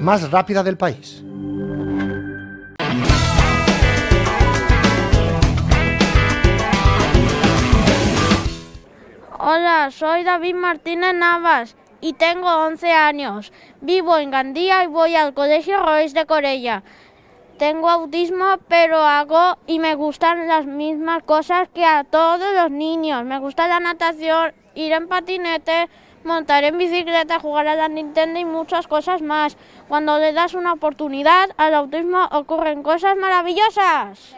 más rápida del país. Hola, soy David Martínez Navas y tengo 11 años. Vivo en Gandía y voy al Colegio Royce de Corella. Tengo autismo, pero hago y me gustan las mismas cosas que a todos los niños. Me gusta la natación, ir en patinete, montar en bicicleta, jugar a la Nintendo y muchas cosas más. Cuando le das una oportunidad al autismo ocurren cosas maravillosas.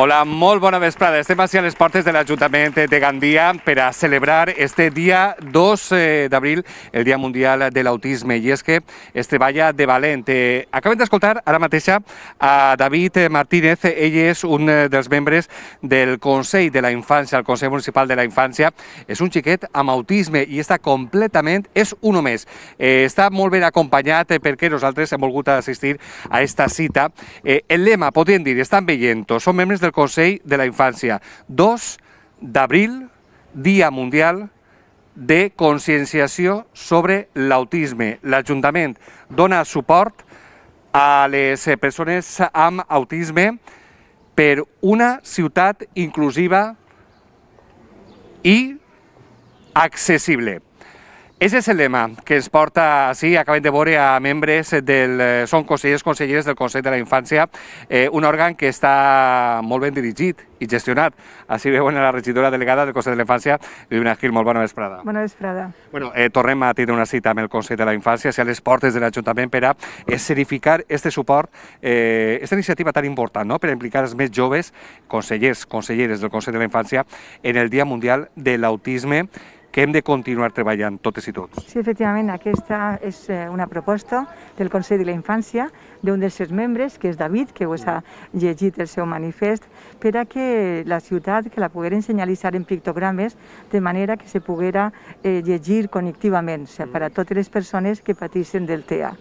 Hola, molt bona vesprada. Estem així a les portes de l'Ajuntament de Gandia per a celebrar este dia 2 eh, d'abril, el Dia Mundial de l'Autisme, i és que es treballa de valent. Eh, acabem d'escoltar ara mateixa a David Martínez, ell és un eh, dels membres del Consell de la Infància, el Consell Municipal de la Infància. És un xiquet amb autisme i està completament, és un més. Està molt ben acompanyat perquè nosaltres hem volgut assistir a esta cita. El lema, podríem dir, estan veient, són membres del del Consell de la Infància. 2 d'abril, Dia Mundial de Conscienciació sobre l'Autisme. L'Ajuntament dona suport a les persones amb autisme per una ciutat inclusiva i accessible. És és el lema que es porta, sí, acabem de veure a membres del... Eh, són consellers, conselleres del Consell de la Infància, eh, un òrgan que està molt ben dirigit i gestionat. Així veuen a la regidora delegada del Consell de la Infància, Lluïna Gil, molt bona vesprada. Bona vesprada. Bueno, eh, tornem a tenir una cita amb el Consell de la Infància, si a les portes de l'Ajuntament per a escenificar este suport, eh, esta iniciativa tan important, no?, per a implicar els més joves, consellers, conselleres del Consell de la Infància, en el Dia Mundial de l'Autisme, que hem de continuar treballant totes i tots. Sí, efectivament, aquesta és eh, una proposta del Consell de la Infància d'un dels seus membres, que és David, que us ha llegit el seu manifest, per a que la ciutat que la poguera senyalitzar en pictogrames de manera que se poguera eh, llegir connectivament, o sigui, per a totes les persones que patixen del TEA.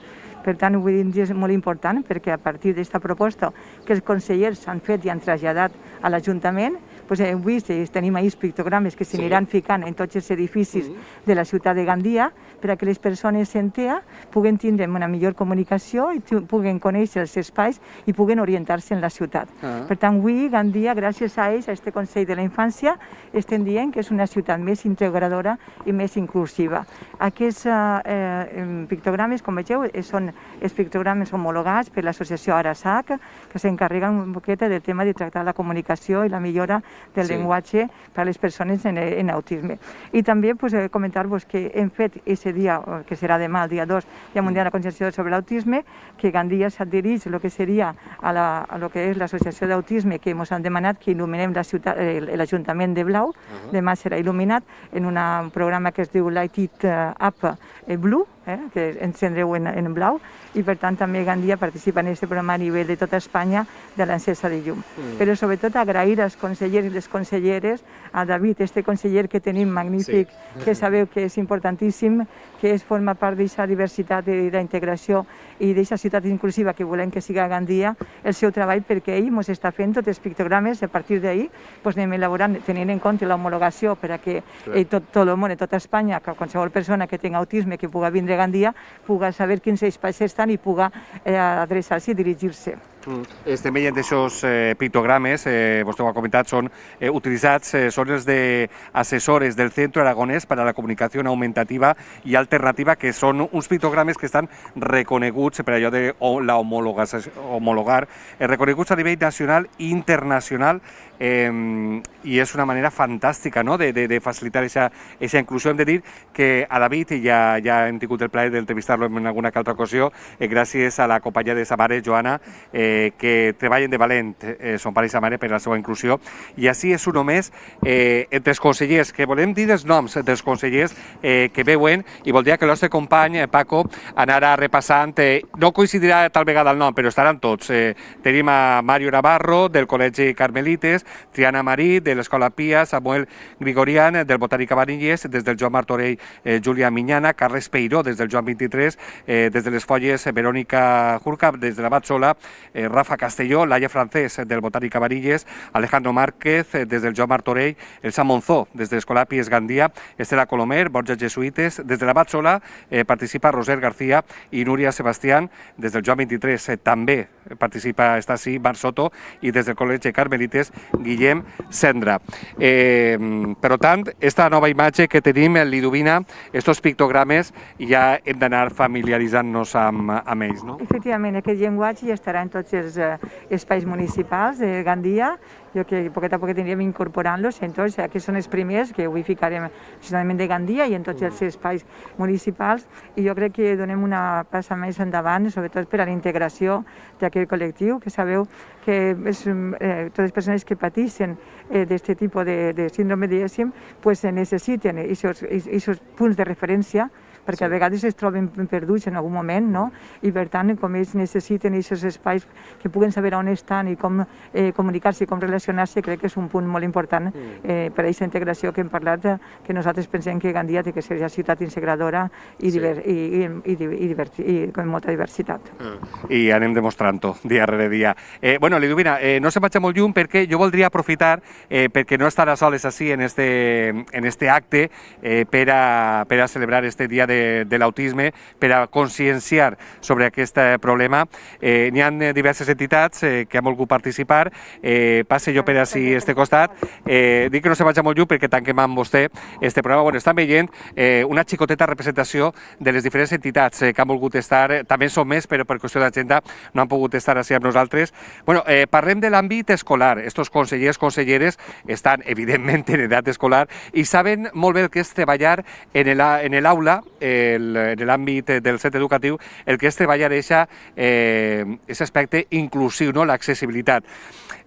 Per tant, avui en és molt important perquè a partir d'aquesta proposta que els consellers han fet i han traslladat a l'Ajuntament, doncs hem vist i eh, tenim ahir pictogrames que s'aniran sí. ficant en tots els edificis mm -hmm. de la ciutat de Gandia perquè les persones en TEA puguen tindre una millor comunicació i puguen conèixer els espais i puguen orientar-se en la ciutat. Uh ah. -huh. Per tant, avui, Gandia, gràcies a ells, a aquest Consell de la Infància, estem dient que és una ciutat més integradora i més inclusiva. Aquests eh, eh pictogrames, com vegeu, eh, són els pictogrames homologats per l'associació Arasac, que s'encarrega un poquet del tema de tractar la comunicació i la millora del sí. llenguatge per a les persones en, en autisme. I també pues, eh, comentar-vos que hem fet aquest dia, que serà demà, el dia 2, Dia Mundial de la sobre l'Autisme, que Gandia s'adhereix el que seria a, la, a lo que és l'associació d'autisme que ens han demanat que il·luminem la ciutat, l'Ajuntament de Blau, uh -huh. demà serà il·luminat en un programa que es diu Light It eh, Up eh, Blue, eh, que ens tindreu en, en blau, i per tant també Gandia participa en aquest programa a nivell de tota Espanya de l'encesa de llum. Mm. Però sobretot agrair als consellers i les conselleres, a David, este conseller que tenim magnífic, sí. que sabeu que és importantíssim, que és formar part d'aquesta diversitat i d'integració i d'aquesta ciutat inclusiva que volem que siga Gandia, el seu treball perquè ell ens està fent tots els pictogrames a partir d'ahir pues, anem elaborant, tenint en compte l'homologació per a que eh, tot, tot el món i tota Espanya, que qualsevol persona que tingui autisme que puga vindre a Gandia, puga saber quins espais estan i puga eh, adreçar-se i dirigir-se. Mm. Estem veient aquests eh, pictogrames, eh, vostè ho ha comentat, són eh, utilitzats, eh, són els d'assessores de del Centro Aragonès per a la Comunicació Augmentativa i Alternativa, que són uns pictogrames que estan reconeguts per allò de la homologar, eh, reconeguts a nivell nacional i internacional, eh, i és una manera fantàstica no? de, de, de facilitar aquesta inclusió. Hem de dir que a David, ja, ja hem tingut el plaer d'entrevistar-lo en alguna altra ocasió, eh, gràcies a la companyia de Samares, Joana, eh, eh, que treballen de valent eh, son pare i sa mare per a la seva inclusió. I així és un només eh, els consellers, que volem dir els noms dels consellers eh, que veuen i voldria que el nostre company eh, Paco anara repassant, eh, no coincidirà tal vegada el nom, però estaran tots. Eh, tenim a Mario Navarro, del Col·legi Carmelites, Triana Marí, de l'Escola Pia, Samuel Grigorian, del Botànic Banilles, des del Joan Martorell, eh, Júlia Minyana, Carles Peiró, des del Joan 23, eh, des de les Folles, Verònica Jurca, des de la Batzola, eh, Rafa Castelló, Laia Francés eh, del Botànic Varilles, Alejandro Márquez eh, desde el Joan Martorell, el Monzó desde Escolà Pies Gandia, Estela Colomer, Borja Jesuites, des de la Batxola eh, participa Roser García i Núria Sebastián, des del Joan 23 també participa Estasi Mar Soto i des del Col·legi Carmelites Guillem Sendra. Eh, per tant, esta nova imatge que tenim l'idovina, estos pictogrames ja hem d'anar familiaritzant-nos amb, amb ells. No? Efectivament, aquest llenguatge ja estarà en tots tots els eh, espais municipals de Gandia, jo que poquet a poquet aniríem incorporant-los, entonces aquests eh, són els primers que avui ficarem de Gandia i en tots els espais municipals, i jo crec que donem una passa més endavant, sobretot per a la integració d'aquest col·lectiu, que sabeu que és, eh, totes les persones que pateixen eh, d'aquest tipus de, de síndrome, diguéssim, pues, necessiten aquests punts de referència perquè sí. a vegades es troben perduts en algun moment, no? I per tant, com ells necessiten aquests espais que puguen saber on estan i com eh, comunicar-se i com relacionar-se, crec que és un punt molt important mm. eh, per a aquesta integració que hem parlat, eh, que nosaltres pensem que Gandia té que ser ja ciutat integradora i, sí. i, i, i, i, diversi, i amb molta diversitat. Mm. I anem demostrant-ho dia rere dia. Eh, bueno, Liduvina, eh, no se'n vaig molt lluny perquè jo voldria aprofitar eh, perquè no estarà soles així en este, en este acte eh, per, a, per a celebrar este dia de de, de l'autisme per a conscienciar sobre aquest eh, problema. Eh, N'hi ha eh, diverses entitats eh, que han volgut participar. Eh, passe jo per si este costat. Eh, dic que no se vaja molt lluny perquè tanquem amb vostè este programa. Bueno, estan veient eh, una xicoteta representació de les diferents entitats eh, que han volgut estar, eh, també són més, però per qüestió d'agenda no han pogut estar així amb nosaltres. Bueno, eh, parlem de l'àmbit escolar. Estos consellers, conselleres, estan evidentment en edat escolar i saben molt bé el que és treballar en l'aula, el, en l'àmbit del set educatiu, el que és treballar aquest eh, aquest aspecte inclusiu, no? l'accessibilitat.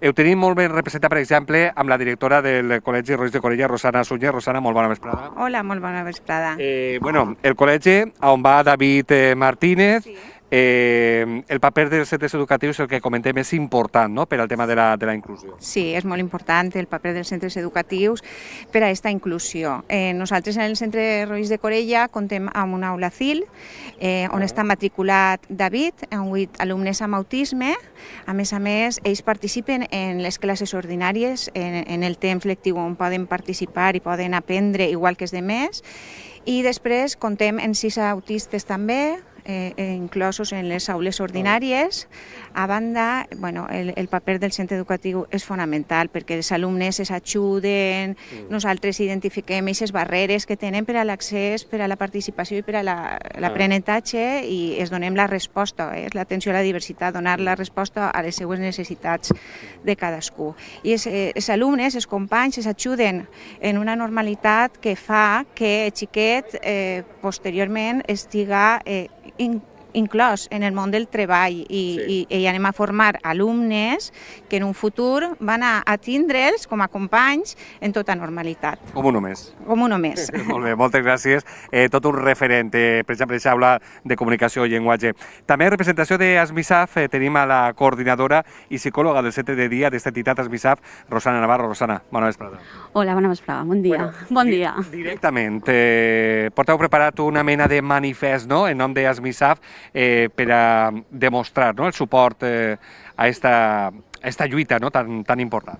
Ho tenim molt ben representat, per exemple, amb la directora del Col·legi Roig de Corella, Rosana Sunyer. Rosana, molt bona vesprada. Hola, molt bona vesprada. Eh, bueno, el col·legi on va David eh, Martínez, sí Eh, el paper dels centres educatius, el que comentem, és important no? per al tema de la, de la inclusió. Sí, és molt important el paper dels centres educatius per a aquesta inclusió. Eh, nosaltres en el centre Roís de Corella contem amb una aula CIL, eh, on ah. està matriculat David, amb 8 alumnes amb autisme. A més a més, ells participen en les classes ordinàries, en, en el temps lectiu on poden participar i poden aprendre igual que els demés. I després contem en sis autistes també, Eh, eh, inclosos en les aules ordinàries. A banda, bueno, el, el paper del centre educatiu és fonamental perquè els alumnes es ajuden, mm. nosaltres identifiquem aquestes barreres que tenen per a l'accés, per a la participació i per a ah. l'aprenentatge la, i es donem la resposta, és eh? l'atenció a la diversitat, donar la resposta a les seues necessitats de cadascú. I els, eh, els alumnes, els companys, es ajuden en una normalitat que fa que el xiquet eh, posteriorment estiga eh, in inclòs en el món del treball i, sí. i, i anem a formar alumnes que en un futur van a, a tindre'ls com a companys en tota normalitat. Com un només. Com un només. molt bé, moltes gràcies. Eh, tot un referent, eh, per exemple, xaula de comunicació i llenguatge. També en representació d'Asmisaf eh, tenim a la coordinadora i psicòloga del centre de dia d'esta entitat Asmisaf, Rosana Navarro. Rosana, bona vesprada. Hola, bona vesprada, bon dia. Bueno, bon dia. Directament, eh, porteu preparat una mena de manifest, no?, en nom d'Asmisaf, Eh, para demostrar no, el soporte eh, a esta aquesta lluita no, tan, tan important.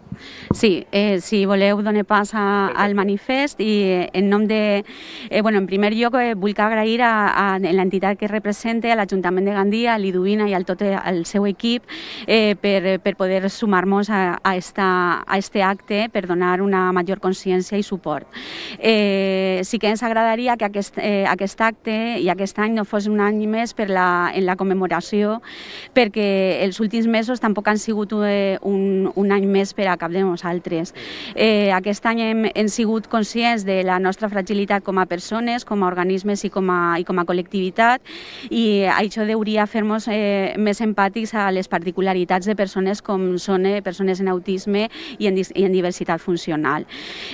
Sí, eh, si voleu donar pas a, al manifest i eh, en nom de... Eh, bueno, en primer lloc eh, vull agrair a, a l'entitat que represente, a l'Ajuntament de Gandia, a l'Iduina i al tot el eh, seu equip eh, per, eh, per poder sumar-nos a, a, esta, a este acte per donar una major consciència i suport. Eh, sí que ens agradaria que aquest, eh, aquest acte i aquest any no fos un any més per la, en la commemoració perquè els últims mesos tampoc han sigut un eh, un, un any més per a cap de nosaltres. Eh, aquest any hem, hem sigut conscients de la nostra fragilitat com a persones, com a organismes i com a, i com a col·lectivitat i això deuria fer-nos eh, més empàtics a les particularitats de persones com són eh, persones en autisme i en, i en diversitat funcional.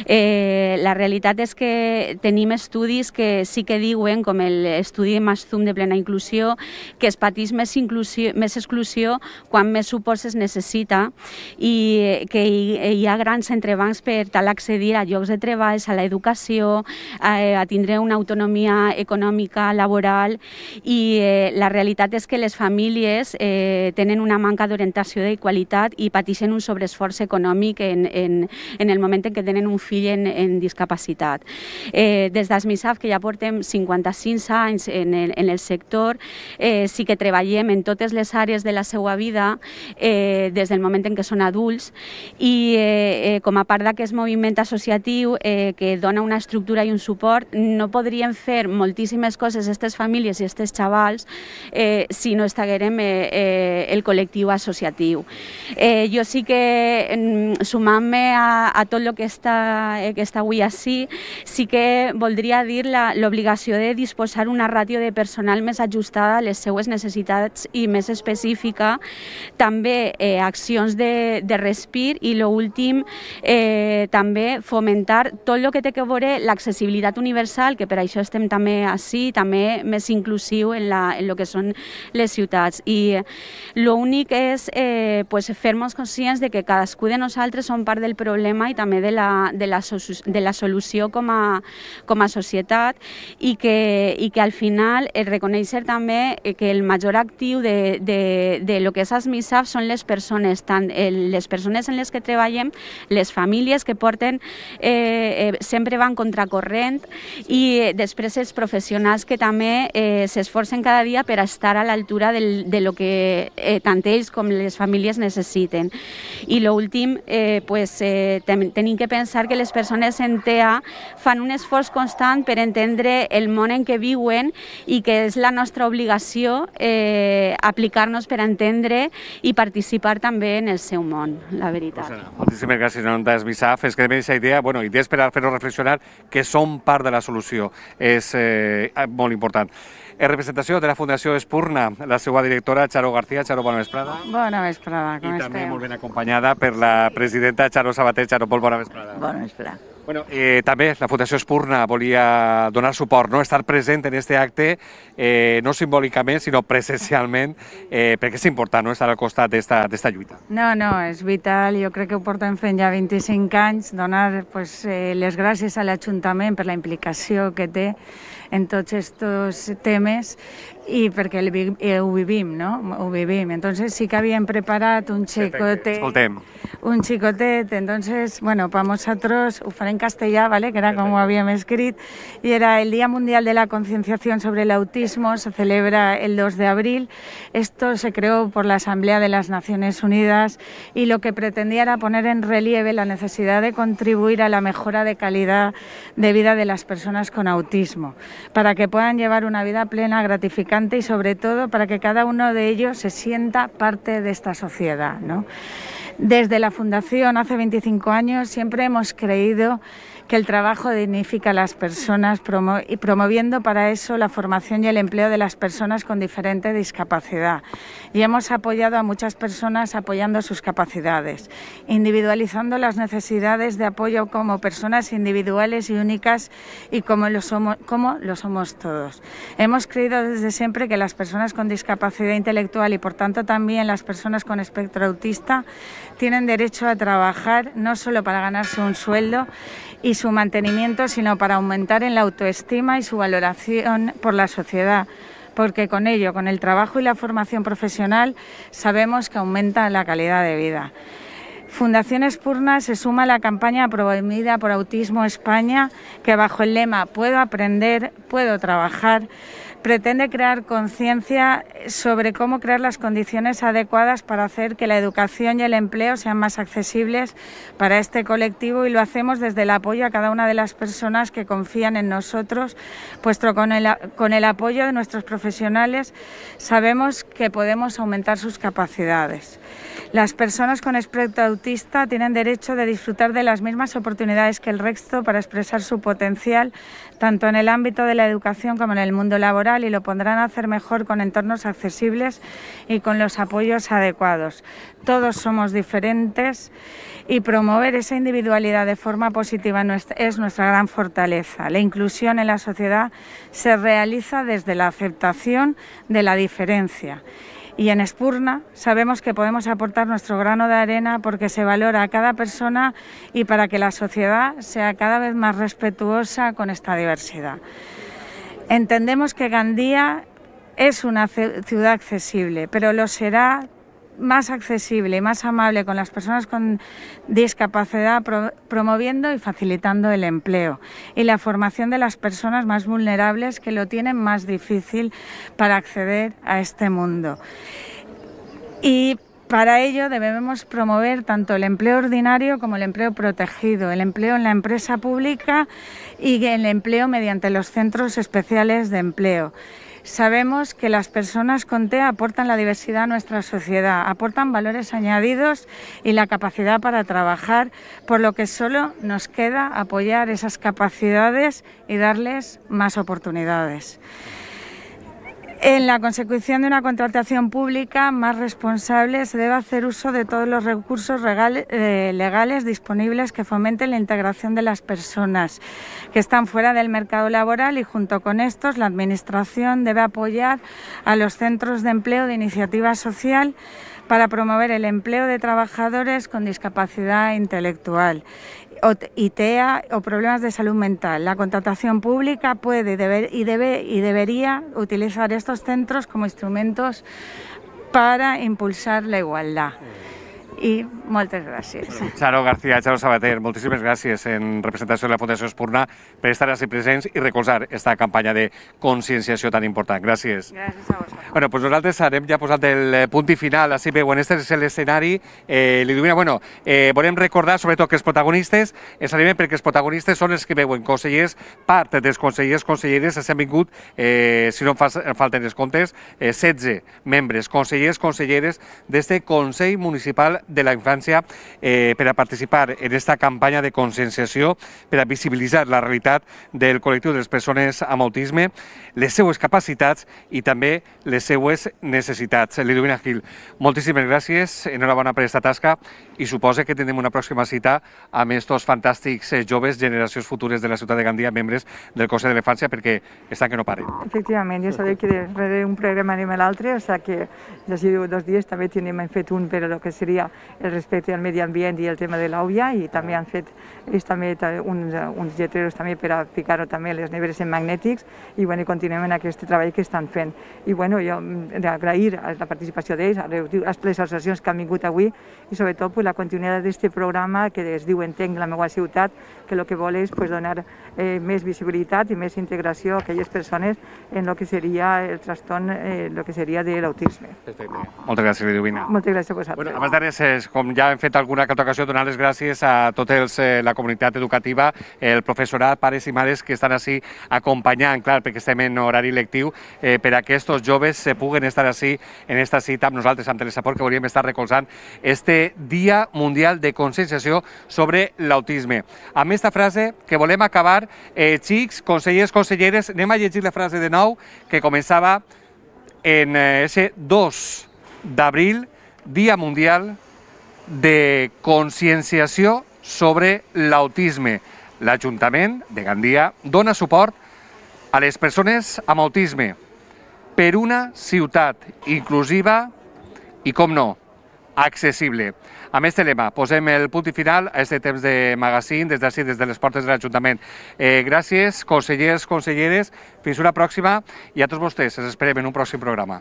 Eh, la realitat és que tenim estudis que sí que diuen, com l'estudi Mastum de plena inclusió, que es patís més, inclusió, més exclusió quan més suports es necessiten gratuïta i eh, que hi, eh, hi ha grans entrebancs per tal accedir a llocs de treball, a l'educació, a, eh, a tindre una autonomia econòmica, laboral i eh, la realitat és que les famílies eh, tenen una manca d'orientació de qualitat i pateixen un sobreesforç econòmic en, en, en el moment en què tenen un fill en, en discapacitat. Eh, des d'ASMISAF, que ja portem 55 anys en el, en el sector, eh, sí que treballem en totes les àrees de la seva vida, eh, des de el moment en què són adults i eh, eh, com a part d'aquest moviment associatiu eh, que dona una estructura i un suport, no podríem fer moltíssimes coses aquestes famílies i aquests xavals eh, si no estiguem eh, eh, el col·lectiu associatiu. Eh, jo sí que mm, sumant-me a, a tot el que està, eh, que està avui així, sí que voldria dir l'obligació de disposar una ràtio de personal més ajustada a les seues necessitats i més específica, també eh, opcions de, de respir i l'últim eh, també fomentar tot el que té que veure l'accessibilitat universal, que per això estem també així, també més inclusiu en, la, en lo que són les ciutats. I l'únic és eh, pues, fer-nos conscients de que cadascú de nosaltres som part del problema i també de la, de la, so, de la solució com a, com a societat i que, i que al final el eh, reconèixer també eh, que el major actiu de, de, de lo que és ASMISAF són les persones persones, tant eh, les persones en les que treballem, les famílies que porten, eh, eh, sempre van contracorrent i eh, després els professionals que també eh, s'esforcen cada dia per estar a l'altura del, de lo que eh, tant ells com les famílies necessiten. I l'últim, eh, pues, eh, tenim que pensar que les persones en TEA fan un esforç constant per entendre el món en què viuen i que és la nostra obligació eh, aplicar-nos per entendre i participar també bé en el seu món, la veritat. Rosana, moltíssimes gràcies, no t'has missat, fes que aquesta idea, bueno, i tens per fer-ho reflexionar que són part de la solució, és eh, molt important. En representació de la Fundació Espurna, la seva directora Charo García. Charo, bona vesprada. Bona vesprada, com I esteu? I també molt ben acompanyada per la presidenta Charo Sabater. Charo Pol, bona vesprada. Bona vesprada. Bueno, eh, també la Fundació Espurna volia donar suport, no estar present en aquest acte, eh, no simbòlicament, sinó presencialment, eh, perquè és important no estar al costat d'esta lluita. No, no, és vital, jo crec que ho portem fent ja 25 anys, donar pues, eh, les gràcies a l'Ajuntament per la implicació que té en tots aquests temes y porque el, eh, no? Entonces sí que habían preparado un chicotet. Un chicotete. entonces, bueno, vamos a otros, faré en castellà, ¿vale? Que era como habíamos escrito y era el Día Mundial de la Concienciación sobre el Autismo, se celebra el 2 de abril. Esto se creó por la Asamblea de las Naciones Unidas y lo que pretendía era poner en relieve la necesidad de contribuir a la mejora de calidad de vida de las personas con autismo, para que puedan llevar una vida plena, gratificada y sobre todo para que cada uno de ellos se sienta parte de esta sociedad. Desde la Fundación hace 25 años siempre hemos creído que el trabajo dignifica a las personas y promoviendo para eso la formación y el empleo de las personas con diferente discapacidad. Y hemos apoyado a muchas personas apoyando sus capacidades, individualizando las necesidades de apoyo como personas individuales y únicas y como lo somos, como lo somos todos. Hemos creído desde siempre que las personas con discapacidad intelectual y por tanto también las personas con espectro autista tienen derecho a trabajar no solo para ganarse un sueldo, y su mantenimiento, sino para aumentar en la autoestima y su valoración por la sociedad porque con ello, con el trabajo y la formación profesional, sabemos que aumenta la calidad de vida. Fundación Espurna se suma a la campaña promovida por Autismo España, que bajo el lema Puedo aprender, puedo trabajar, pretende crear conciencia sobre cómo crear las condiciones adecuadas para hacer que la educación y el empleo sean más accesibles para este colectivo y lo hacemos desde el apoyo a cada una de las personas que confían en nosotros, puesto con el, con el apoyo de nuestros profesionales sabemos que podemos aumentar sus capacidades. Las personas con espectro autista tienen derecho de disfrutar de las mismas oportunidades que el resto para expresar su potencial, tanto en el ámbito de la educación como en el mundo laboral y lo pondrán a hacer mejor con entornos accesibles y con los apoyos adecuados. Todos somos diferentes y promover esa individualidad de forma positiva es nuestra gran fortaleza. La inclusión en la sociedad se realiza desde la aceptación de la diferencia. Y en Espurna sabemos que podemos aportar nuestro grano de arena porque se valora a cada persona y para que la sociedad sea cada vez más respetuosa con esta diversidad. Entendemos que Gandía es una ciudad accesible, pero lo será más accesible y más amable con las personas con discapacidad, promoviendo y facilitando el empleo y la formación de las personas más vulnerables que lo tienen más difícil para acceder a este mundo. Para ello debemos promover tanto el empleo ordinario como el empleo protegido, el empleo en la empresa pública y el empleo mediante los centros especiales de empleo. Sabemos que las personas con TEA aportan la diversidad a nuestra sociedad, aportan valores añadidos y la capacidad para trabajar, por lo que solo nos queda apoyar esas capacidades y darles más oportunidades. En la consecución de una contratación pública más responsable se debe hacer uso de todos los recursos eh, legales disponibles que fomenten la integración de las personas que están fuera del mercado laboral y junto con estos la Administración debe apoyar a los centros de empleo de iniciativa social para promover el empleo de trabajadores con discapacidad intelectual. ITEA o problemas de salud mental. La contratación pública puede y, debe, y debería utilizar estos centros como instrumentos para impulsar la igualdad. i moltes gràcies. Charo García, Charo Sabater, moltíssimes gràcies en representació de la Fundació Espurna per estar així presents i recolzar aquesta campanya de conscienciació tan important. Gràcies. Gràcies a vosaltres. Bueno, pues nosaltres anem ja posant el punt i final, així veuen, este és l'escenari, eh, l'il·lumina, bueno, eh, volem recordar sobretot que els protagonistes ens animem perquè els protagonistes són els que veuen consellers, part dels consellers, conselleres, s'han vingut, eh, si no em, em falten els comptes, eh, 16 membres, consellers, conselleres, d'este Consell Municipal de la Infància eh, per a participar en aquesta campanya de conscienciació per a visibilitzar la realitat del col·lectiu de les persones amb autisme, les seues capacitats i també les seues necessitats. Lidovina Gil, moltíssimes gràcies, enhorabona per aquesta tasca i suposa que tindrem una pròxima cita amb estos fantàstics eh, joves, generacions futures de la ciutat de Gandia, membres del Consell de l'Infància, perquè estan que no paren. Efectivament, ja sabeu que darrere un programa anem a l'altre, o sigui que ja si dos dies també tenim fet un per a lo que seria el respecte al medi ambient i el tema de l'òvia i també han fet ells també eh, uns, uns lletreros també per a picar-ho també les neveres en magnètics i, bueno, i continuem en aquest treball que estan fent. I bueno, jo mm, agrair la participació d'ells, a les associacions que han vingut avui i sobretot pues, la continuïtat d'aquest programa que es diu Entenc la meva ciutat, que el que vol és pues, donar eh, més visibilitat i més integració a aquelles persones en el que seria el trastorn, eh, que seria de l'autisme. Perfecte. Moltes gràcies, Lidovina. Moltes gràcies a vosaltres. Bueno, abans de res, gràcies, com ja hem fet alguna altra ocasió, donar les gràcies a tota eh, la comunitat educativa, el professorat, pares i mares que estan així acompanyant, clar, perquè estem en horari lectiu, eh, per a que aquests joves se puguen estar així en esta cita amb nosaltres, amb Telesaport, que volíem estar recolzant este Dia Mundial de Conscienciació sobre l'Autisme. Amb esta frase que volem acabar, eh, xics, consellers, conselleres, anem a llegir la frase de nou, que començava en eh, ese 2 d'abril, Dia Mundial de conscienciació sobre l'autisme. L'Ajuntament de Gandia dona suport a les persones amb autisme per una ciutat inclusiva i, com no, accessible. Amb aquest lema posem el punt i final a aquest temps de magazín des d'ací, des de les portes de l'Ajuntament. Eh, gràcies, consellers, conselleres, fins una pròxima i a tots vostès. Ens esperem en un pròxim programa.